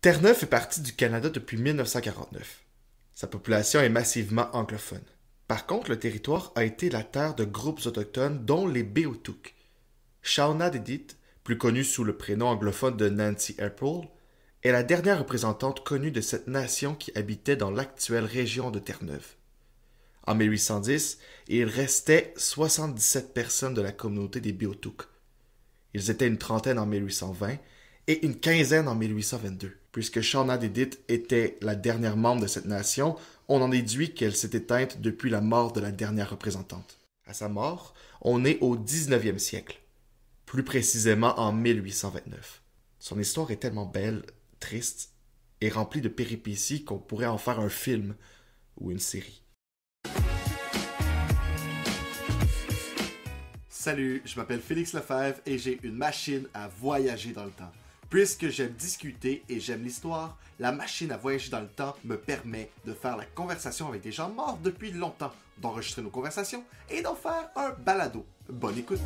Terre-Neuve fait partie du Canada depuis 1949. Sa population est massivement anglophone. Par contre, le territoire a été la terre de groupes autochtones dont les Béotouks. Shauna Dedit, plus connue sous le prénom anglophone de Nancy Apple, est la dernière représentante connue de cette nation qui habitait dans l'actuelle région de Terre-Neuve. En 1810, il restait 77 personnes de la communauté des Béotouks. Ils étaient une trentaine en 1820 et une quinzaine en 1822. Puisque Shauna Dedit était la dernière membre de cette nation, on en déduit qu'elle s'est éteinte depuis la mort de la dernière représentante. À sa mort, on est au 19e siècle, plus précisément en 1829. Son histoire est tellement belle, triste et remplie de péripéties qu'on pourrait en faire un film ou une série. Salut, je m'appelle Félix Lefebvre et j'ai une machine à voyager dans le temps. Puisque j'aime discuter et j'aime l'histoire, la machine à voyager dans le temps me permet de faire la conversation avec des gens morts depuis longtemps, d'enregistrer nos conversations et d'en faire un balado. Bonne écoute!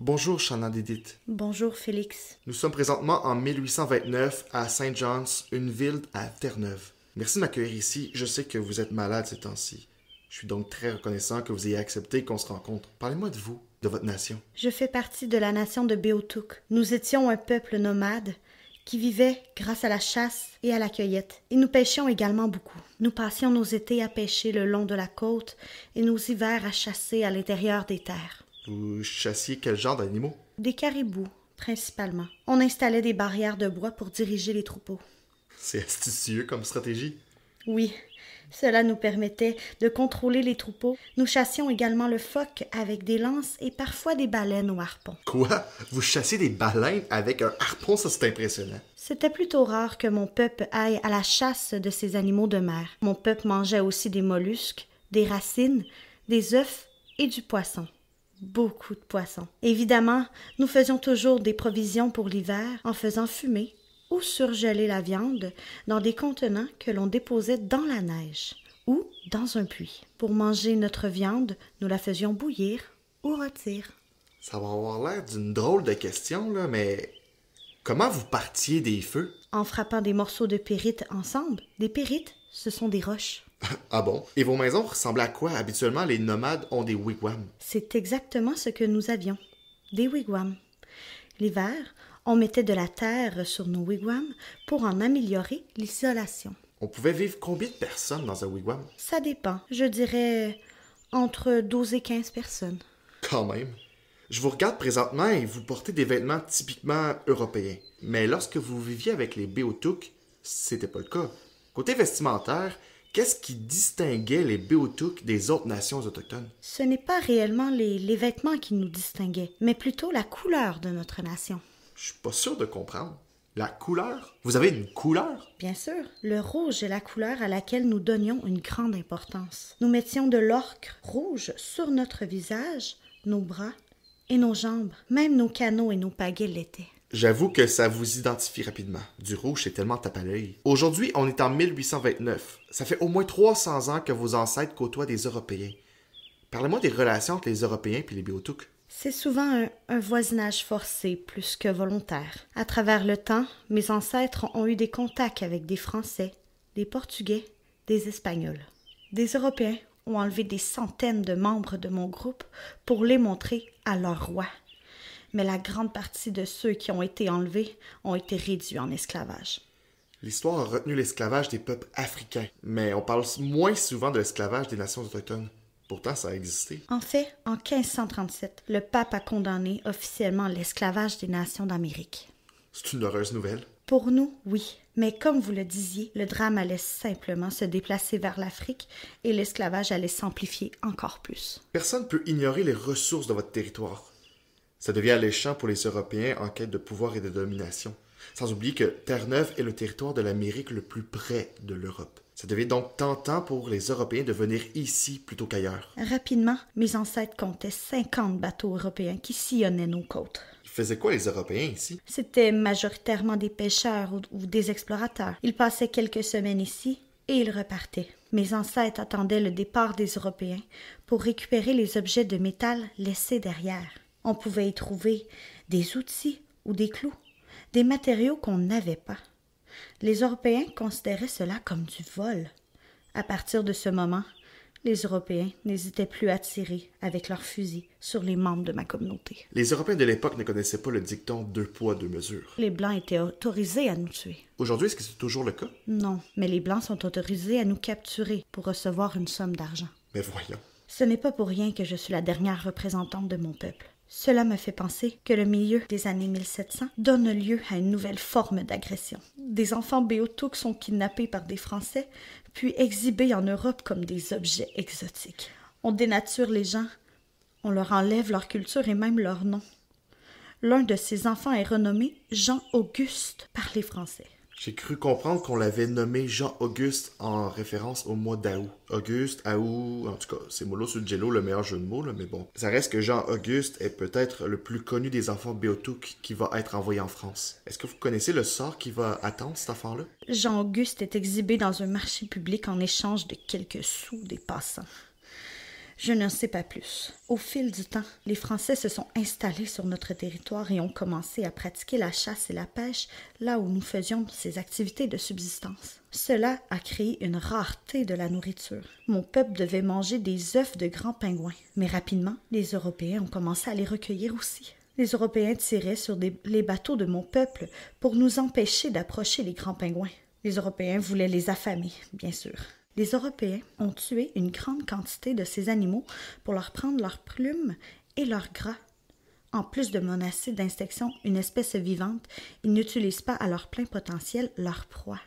Bonjour Shannon Didit. Bonjour Félix. Nous sommes présentement en 1829 à St. John's, une ville à Terre-Neuve. Merci de m'accueillir ici, je sais que vous êtes malade ces temps-ci. Je suis donc très reconnaissant que vous ayez accepté qu'on se rencontre. Parlez-moi de vous de votre nation? Je fais partie de la nation de Beotuk. Nous étions un peuple nomade qui vivait grâce à la chasse et à la cueillette, et nous pêchions également beaucoup. Nous passions nos étés à pêcher le long de la côte et nos hivers à chasser à l'intérieur des terres. Vous chassiez quel genre d'animaux? Des caribous, principalement. On installait des barrières de bois pour diriger les troupeaux. C'est astucieux comme stratégie. Oui, cela nous permettait de contrôler les troupeaux. Nous chassions également le phoque avec des lances et parfois des baleines au harpon. Quoi Vous chassez des baleines avec un harpon Ça, c'est impressionnant. C'était plutôt rare que mon peuple aille à la chasse de ces animaux de mer. Mon peuple mangeait aussi des mollusques, des racines, des œufs et du poisson. Beaucoup de poisson. Évidemment, nous faisions toujours des provisions pour l'hiver en faisant fumer ou surgeler la viande dans des contenants que l'on déposait dans la neige ou dans un puits. Pour manger notre viande, nous la faisions bouillir ou rôtir. Ça va avoir l'air d'une drôle de question, là, mais comment vous partiez des feux? En frappant des morceaux de périte ensemble. Des pérites, ce sont des roches. ah bon? Et vos maisons ressemblent à quoi? Habituellement, les nomades ont des wigwams. C'est exactement ce que nous avions. Des wigwams. L'hiver, on mettait de la terre sur nos wigwams pour en améliorer l'isolation. On pouvait vivre combien de personnes dans un wigwam? Ça dépend. Je dirais entre 12 et 15 personnes. Quand même. Je vous regarde présentement et vous portez des vêtements typiquement européens. Mais lorsque vous viviez avec les ce c'était pas le cas. Côté vestimentaire, qu'est-ce qui distinguait les Beotouks des autres nations autochtones? Ce n'est pas réellement les vêtements qui nous distinguaient, mais plutôt la couleur de notre nation. Je suis pas sûr de comprendre. La couleur Vous avez une couleur Bien sûr. Le rouge est la couleur à laquelle nous donnions une grande importance. Nous mettions de l'orque rouge sur notre visage, nos bras et nos jambes. Même nos canaux et nos pagaies l'étaient. J'avoue que ça vous identifie rapidement. Du rouge, c'est tellement tape à l'œil. Aujourd'hui, on est en 1829. Ça fait au moins 300 ans que vos ancêtres côtoient des Européens. Parlez-moi des relations entre les Européens et les Biotouk. C'est souvent un, voisinage forcé plus que volontaire. À travers le temps, mes ancêtres ont eu des contacts avec des Français, des Portugais, des Espagnols. Des Européens ont enlevé des centaines de membres de mon groupe pour les montrer à leur roi. Mais la grande partie de ceux qui ont été enlevés ont été réduits en esclavage. L'histoire a retenu l'esclavage des peuples africains, mais on parle moins souvent de l'esclavage des nations autochtones. Pourtant, ça a existé. En fait, en 1537, le pape a condamné officiellement l'esclavage des nations d'Amérique. C'est une heureuse nouvelle. Pour nous, oui. Mais comme vous le disiez, le drame allait simplement se déplacer vers l'Afrique et l'esclavage allait s'amplifier encore plus. Personne ne peut ignorer les ressources de votre territoire. Ça devient alléchant pour les Européens en quête de pouvoir et de domination. Sans oublier que Terre-Neuve est le territoire de l'Amérique le plus près de l'Europe. Ça devait donc tentant pour les Européens de venir ici plutôt qu'ailleurs. Rapidement, mes ancêtres comptaient 50 bateaux européens qui sillonnaient nos côtes. Ils faisaient quoi les Européens ici? C'étaient majoritairement des pêcheurs ou des explorateurs. Ils passaient quelques semaines ici et ils repartaient. Mes ancêtres attendaient le départ des Européens pour récupérer les objets de métal laissés derrière. On pouvait y trouver des outils ou des clous, des matériaux qu'on n'avait pas. Les Européens considéraient cela comme du vol. À partir de ce moment, les Européens n'hésitaient plus à tirer avec leurs fusils sur les membres de ma communauté. Les Européens de l'époque ne connaissaient pas le dicton deux poids, deux mesures. Les Blancs étaient autorisés à nous tuer. Aujourd'hui, est-ce que c'est toujours le cas? Non, mais les Blancs sont autorisés à nous capturer pour recevoir une somme d'argent. Mais voyons. Ce n'est pas pour rien que je suis la dernière représentante de mon peuple. Cela me fait penser que le milieu des années 1700 donne lieu à une nouvelle forme d'agression. Des enfants béotouks sont kidnappés par des Français, puis exhibés en Europe comme des objets exotiques. On dénature les gens, on leur enlève leur culture et même leur nom. L'un de ces enfants est renommé Jean Auguste par les Français. J'ai cru comprendre qu'on l'avait nommé Jean-Auguste en référence au mois d'août. Auguste, août, en tout cas, c'est Molo le meilleur jeu de mots, mais bon. Ça reste que Jean-Auguste est peut-être le plus connu des enfants Beotouk qui va être envoyé en France. Est-ce que vous connaissez le sort qui va attendre cet enfant-là? Jean-Auguste est exhibé dans un marché public en échange de quelques sous des passants. Je n'en sais pas plus. Au fil du temps, les Français se sont installés sur notre territoire et ont commencé à pratiquer la chasse et la pêche là où nous faisions ces activités de subsistance. Cela a créé une rareté de la nourriture. Mon peuple devait manger des œufs de grands pingouins, mais rapidement, les Européens ont commencé à les recueillir aussi. Les Européens tiraient sur les bateaux de mon peuple pour nous empêcher d'approcher les grands pingouins. Les Européens voulaient les affamer, bien sûr. Les Européens ont tué une grande quantité de ces animaux pour leur prendre leurs plumes et leur gras. En plus de menacer d'insection, une espèce vivante, ils n'utilisent pas à leur plein potentiel leur proie.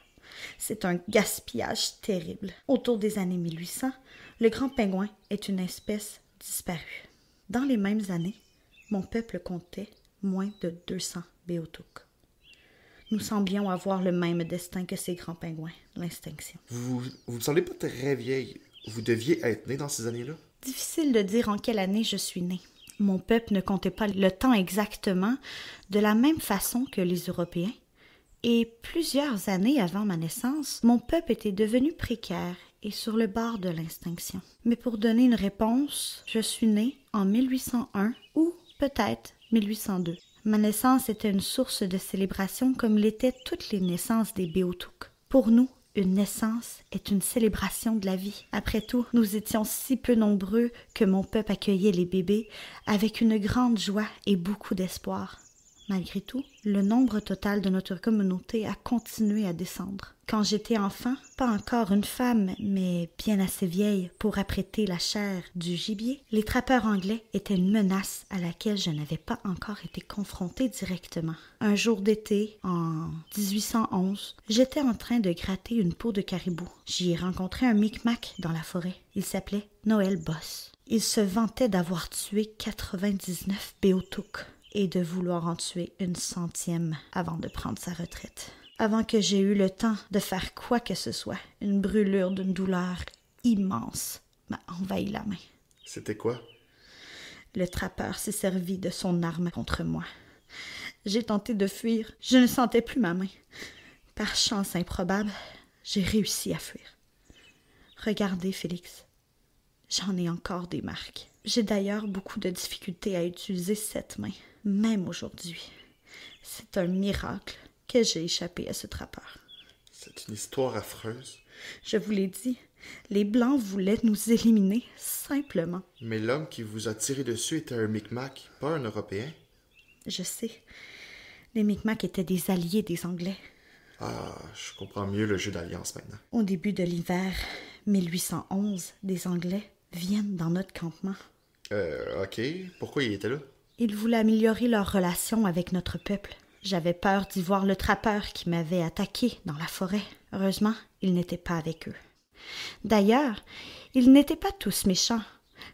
C'est un gaspillage terrible. Autour des années 1800, le grand pingouin est une espèce disparue. Dans les mêmes années, mon peuple comptait moins de 200 béotouques nous semblions avoir le même destin que ces grands pingouins, l'extinction. Vous ne me semblez pas très vieille. Vous deviez être née dans ces années-là? Difficile de dire en quelle année je suis née. Mon peuple ne comptait pas le temps exactement de la même façon que les Européens. Et plusieurs années avant ma naissance, mon peuple était devenu précaire et sur le bord de l'extinction. Mais pour donner une réponse, je suis née en 1801 ou peut-être 1802. Ma naissance était une source de célébration comme l'étaient toutes les naissances des Béotouks. Pour nous, une naissance est une célébration de la vie. Après tout, nous étions si peu nombreux que mon peuple accueillait les bébés avec une grande joie et beaucoup d'espoir. Malgré tout, le nombre total de notre communauté a continué à descendre. Quand j'étais enfant, pas encore une femme, mais bien assez vieille pour apprêter la chair du gibier, les trappeurs anglais étaient une menace à laquelle je n'avais pas encore été confrontée directement. Un jour d'été, en 1811, j'étais en train de gratter une peau de caribou. J'y ai rencontré un micmac dans la forêt. Il s'appelait Noël Boss. Il se vantait d'avoir tué 99 béotouks et de vouloir en tuer une centième avant de prendre sa retraite. Avant que j'aie eu le temps de faire quoi que ce soit, une brûlure d'une douleur immense m'a envahi la main. C'était quoi? Le trappeur s'est servi de son arme contre moi. J'ai tenté de fuir. Je ne sentais plus ma main. Par chance improbable, j'ai réussi à fuir. Regardez, Félix. J'en ai encore des marques. J'ai d'ailleurs beaucoup de difficultés à utiliser cette main même aujourd'hui. C'est un miracle que j'ai échappé à ce trappeur. C'est une histoire affreuse. Je vous l'ai dit, les Blancs voulaient nous éliminer, simplement. Mais l'homme qui vous a tiré dessus était un Micmac, pas un Européen. Je sais. Les Micmac étaient des alliés des Anglais. Ah, je comprends mieux le jeu d'alliance maintenant. Au début de l'hiver 1811, des Anglais viennent dans notre campement. Euh, ok. Pourquoi ils étaient là? Ils voulaient améliorer leur relation avec notre peuple. J'avais peur d'y voir le trappeur qui m'avait attaqué dans la forêt. Heureusement, il n'était pas avec eux. D'ailleurs, ils n'étaient pas tous méchants.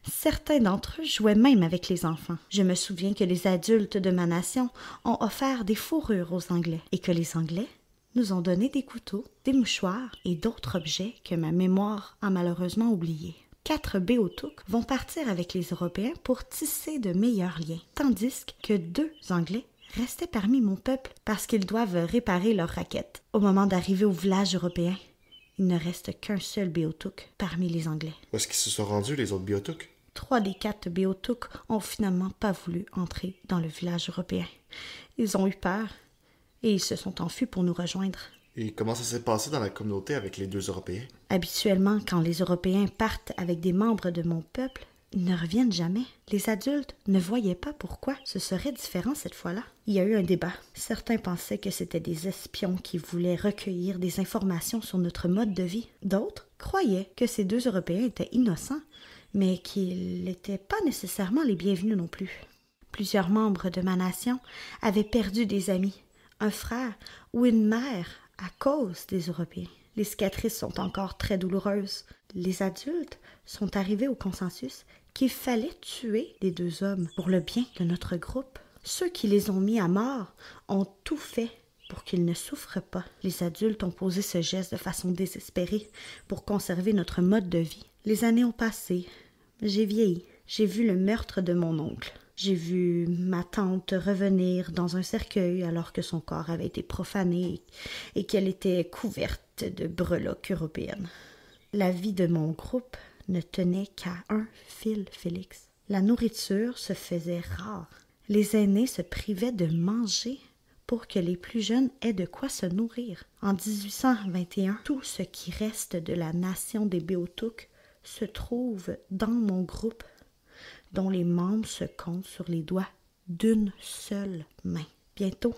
Certains d'entre eux jouaient même avec les enfants. Je me souviens que les adultes de ma nation ont offert des fourrures aux Anglais et que les Anglais nous ont donné des couteaux, des mouchoirs et d'autres objets que ma mémoire a malheureusement oubliés quatre Béotouks vont partir avec les Européens pour tisser de meilleurs liens, tandis que deux Anglais restaient parmi mon peuple parce qu'ils doivent réparer leurs raquettes. Au moment d'arriver au village européen, il ne reste qu'un seul Béotouk parmi les Anglais. Où est-ce qu'ils se sont rendus, les autres Béotouks? Trois des quatre Béotouks ont finalement pas voulu entrer dans le village européen. Ils ont eu peur et ils se sont enfuis pour nous rejoindre. Et comment ça s'est passé dans la communauté avec les deux Européens? Habituellement, quand les Européens partent avec des membres de mon peuple, ils ne reviennent jamais. Les adultes ne voyaient pas pourquoi ce serait différent cette fois-là. Il y a eu un débat. Certains pensaient que c'étaient des espions qui voulaient recueillir des informations sur notre mode de vie. D'autres croyaient que ces deux Européens étaient innocents, mais qu'ils n'étaient pas nécessairement les bienvenus non plus. Plusieurs membres de ma nation avaient perdu des amis, un frère ou une mère à cause des Européens. Les cicatrices sont encore très douloureuses. Les adultes sont arrivés au consensus qu'il fallait tuer les deux hommes pour le bien de notre groupe. Ceux qui les ont mis à mort ont tout fait pour qu'ils ne souffrent pas. Les adultes ont posé ce geste de façon désespérée pour conserver notre mode de vie. Les années ont passé. J'ai vieilli. J'ai vu le meurtre de mon oncle. J'ai vu ma tante revenir dans un cercueil alors que son corps avait été profané et qu'elle était couverte de breloques européennes. La vie de mon groupe ne tenait qu'à un fil, Félix. La nourriture se faisait rare. Les aînés se privaient de manger pour que les plus jeunes aient de quoi se nourrir. En 1821, tout ce qui reste de la nation des Béotouks se trouve dans mon groupe dont les membres se comptent sur les doigts d'une seule main. Bientôt,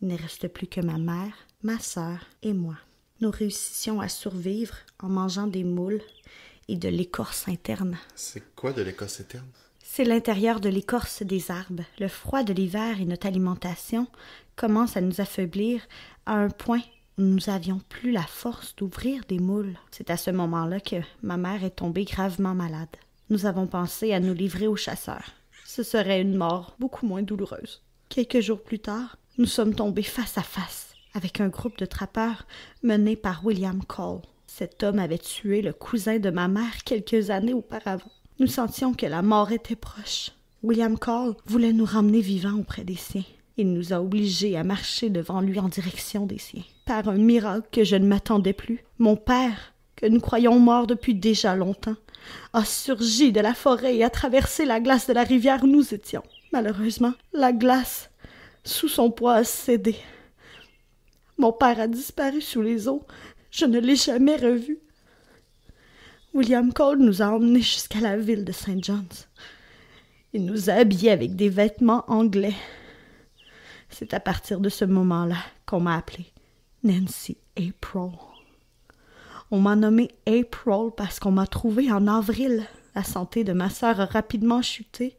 il ne reste plus que ma mère, ma sœur et moi. Nous réussissions à survivre en mangeant des moules et de l'écorce interne. C'est quoi de l'écorce interne? C'est l'intérieur de l'écorce des arbres. Le froid de l'hiver et notre alimentation commencent à nous affaiblir à un point où nous n'avions plus la force d'ouvrir des moules. C'est à ce moment-là que ma mère est tombée gravement malade nous avons pensé à nous livrer aux chasseurs. Ce serait une mort beaucoup moins douloureuse. Quelques jours plus tard, nous sommes tombés face à face avec un groupe de trappeurs mené par William Cole. Cet homme avait tué le cousin de ma mère quelques années auparavant. Nous sentions que la mort était proche. William Cole voulait nous ramener vivants auprès des siens. Il nous a obligés à marcher devant lui en direction des siens. Par un miracle que je ne m'attendais plus, mon père, que nous croyons mort depuis déjà longtemps, a surgi de la forêt et a traversé la glace de la rivière où nous étions. Malheureusement, la glace, sous son poids, a cédé. Mon père a disparu sous les eaux. Je ne l'ai jamais revu. William Cole nous a emmenés jusqu'à la ville de St. John's. Il nous a habillés avec des vêtements anglais. C'est à partir de ce moment-là qu'on m'a appelée Nancy April. On m'a nommé April parce qu'on m'a trouvé en avril. La santé de ma sœur a rapidement chuté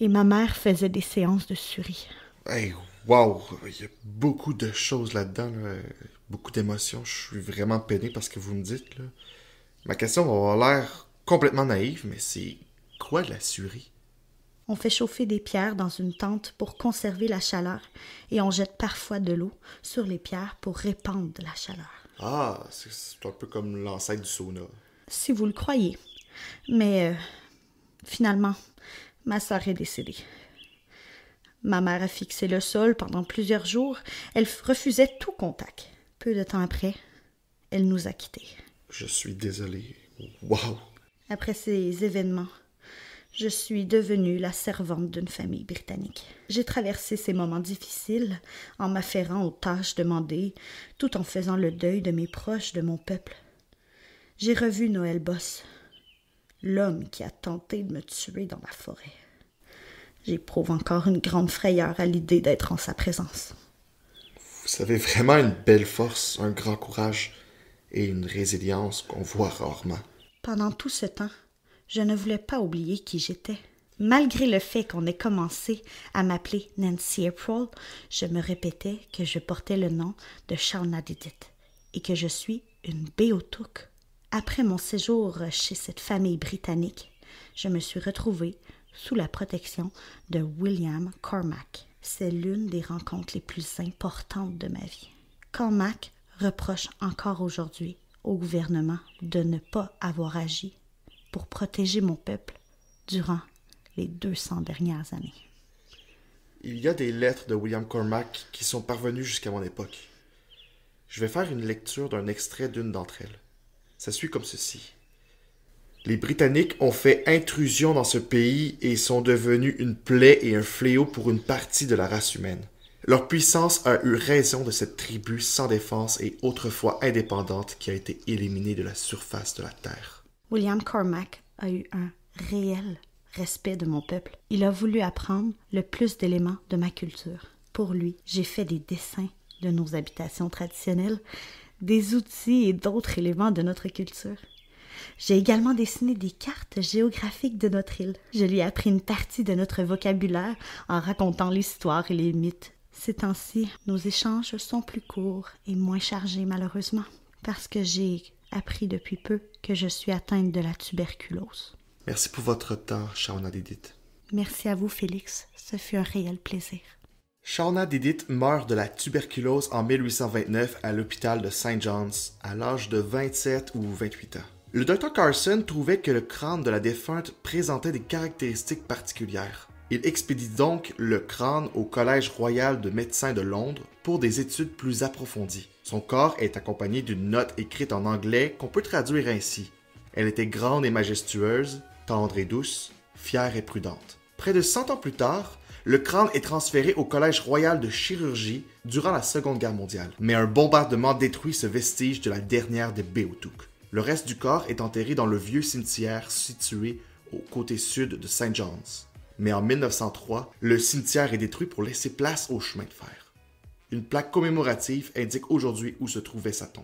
et ma mère faisait des séances de surie. Hey, wow! Il y a beaucoup de choses là-dedans, beaucoup d'émotions. Je suis vraiment peiné parce que vous me dites. Ma question va avoir l'air complètement naïve, mais c'est quoi la surie? On fait chauffer des pierres dans une tente pour conserver la chaleur et on jette parfois de l'eau sur les pierres pour répandre la chaleur. Ah, c'est un peu comme l'ancêtre du sauna. Si vous le croyez. Mais euh, finalement, ma soeur est décédée. Ma mère a fixé le sol pendant plusieurs jours. Elle refusait tout contact. Peu de temps après, elle nous a quittés. Je suis désolée. Wow! Après ces événements, je suis devenue la servante d'une famille britannique. J'ai traversé ces moments difficiles en m'affairant aux tâches demandées, tout en faisant le deuil de mes proches, de mon peuple. J'ai revu Noël Boss, l'homme qui a tenté de me tuer dans la forêt. J'éprouve encore une grande frayeur à l'idée d'être en sa présence. Vous avez vraiment une belle force, un grand courage et une résilience qu'on voit rarement. Pendant tout ce temps, je ne voulais pas oublier qui j'étais. Malgré le fait qu'on ait commencé à m'appeler Nancy April, je me répétais que je portais le nom de Sharna Didit et que je suis une béotouk. Après mon séjour chez cette famille britannique, je me suis retrouvée sous la protection de William Cormac. C'est l'une des rencontres les plus importantes de ma vie. Cormac reproche encore aujourd'hui au gouvernement de ne pas avoir agi pour protéger mon peuple durant les 200 dernières années. Il y a des lettres de William Cormac qui sont parvenues jusqu'à mon époque. Je vais faire une lecture d'un extrait d'une d'entre elles. Ça suit comme ceci. Les Britanniques ont fait intrusion dans ce pays et sont devenus une plaie et un fléau pour une partie de la race humaine. Leur puissance a eu raison de cette tribu sans défense et autrefois indépendante qui a été éliminée de la surface de la Terre. William Cormack a eu un réel respect de mon peuple. Il a voulu apprendre le plus d'éléments de ma culture. Pour lui, j'ai fait des dessins de nos habitations traditionnelles, des outils et d'autres éléments de notre culture. J'ai également dessiné des cartes géographiques de notre île. Je lui ai appris une partie de notre vocabulaire en racontant l'histoire et les mythes. Ces temps-ci, nos échanges sont plus courts et moins chargés malheureusement, parce que j'ai appris depuis peu que je suis atteinte de la tuberculose. Merci pour votre temps, Shauna Didit. Merci à vous, Félix. Ce fut un réel plaisir. Shauna Didit meurt de la tuberculose en 1829 à l'hôpital de Saint John's, à l'âge de 27 ou 28 ans. Le docteur Carson trouvait que le crâne de la défunte présentait des caractéristiques particulières. Il expédie donc le crâne au Collège royal de médecins de Londres pour des études plus approfondies. Son corps est accompagné d'une note écrite en anglais qu'on peut traduire ainsi. Elle était grande et majestueuse, tendre et douce, fière et prudente. Près de 100 ans plus tard, le crâne est transféré au Collège royal de chirurgie durant la Seconde Guerre mondiale, mais un bombardement détruit ce vestige de la dernière des Beotouk. Le reste du corps est enterré dans le vieux cimetière situé au côté sud de St. John's. Mais en 1903, le cimetière est détruit pour laisser place au chemin de fer. Une plaque commémorative indique aujourd'hui où se trouvait sa tombe.